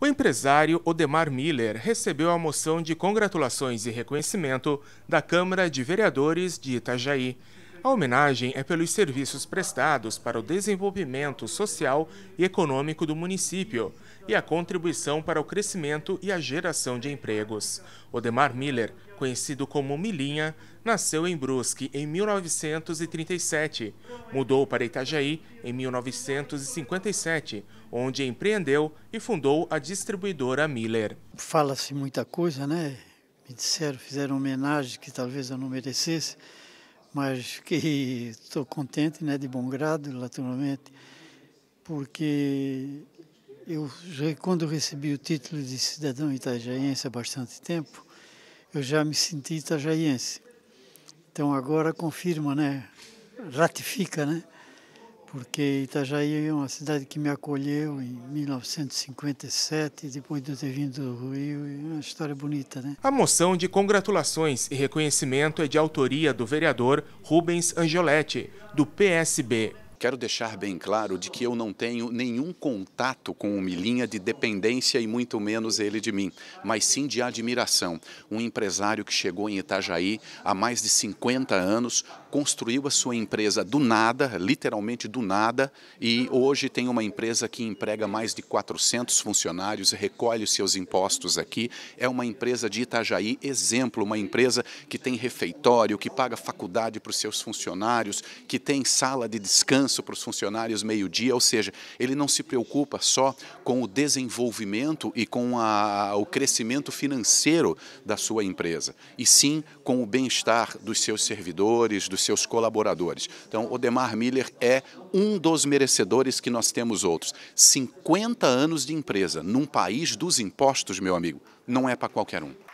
O empresário Odemar Miller recebeu a moção de congratulações e reconhecimento da Câmara de Vereadores de Itajaí. A homenagem é pelos serviços prestados para o desenvolvimento social e econômico do município e a contribuição para o crescimento e a geração de empregos. Odemar Miller, conhecido como Milinha, nasceu em Brusque em 1937, mudou para Itajaí em 1957, onde empreendeu e fundou a distribuidora Miller. Fala-se muita coisa, né? Me disseram, fizeram homenagem que talvez eu não merecesse mas que estou contente, né, de bom grado, naturalmente, porque eu quando recebi o título de cidadão itajaiense há bastante tempo, eu já me senti itajaiense. Então agora confirma, né, ratifica, né, porque Itajaí é uma cidade que me acolheu em 1957, depois de eu ter vindo do Rio, é uma história bonita, né? A moção de congratulações e reconhecimento é de autoria do vereador Rubens Angioletti, do PSB. Quero deixar bem claro de que eu não tenho nenhum contato com o Milinha de dependência e muito menos ele de mim, mas sim de admiração. Um empresário que chegou em Itajaí há mais de 50 anos, construiu a sua empresa do nada, literalmente do nada, e hoje tem uma empresa que emprega mais de 400 funcionários, recolhe os seus impostos aqui. É uma empresa de Itajaí, exemplo, uma empresa que tem refeitório, que paga faculdade para os seus funcionários, que tem sala de descanso descanso para os funcionários meio-dia, ou seja, ele não se preocupa só com o desenvolvimento e com a, o crescimento financeiro da sua empresa, e sim com o bem-estar dos seus servidores, dos seus colaboradores. Então, Odemar Miller é um dos merecedores que nós temos outros. 50 anos de empresa num país dos impostos, meu amigo, não é para qualquer um.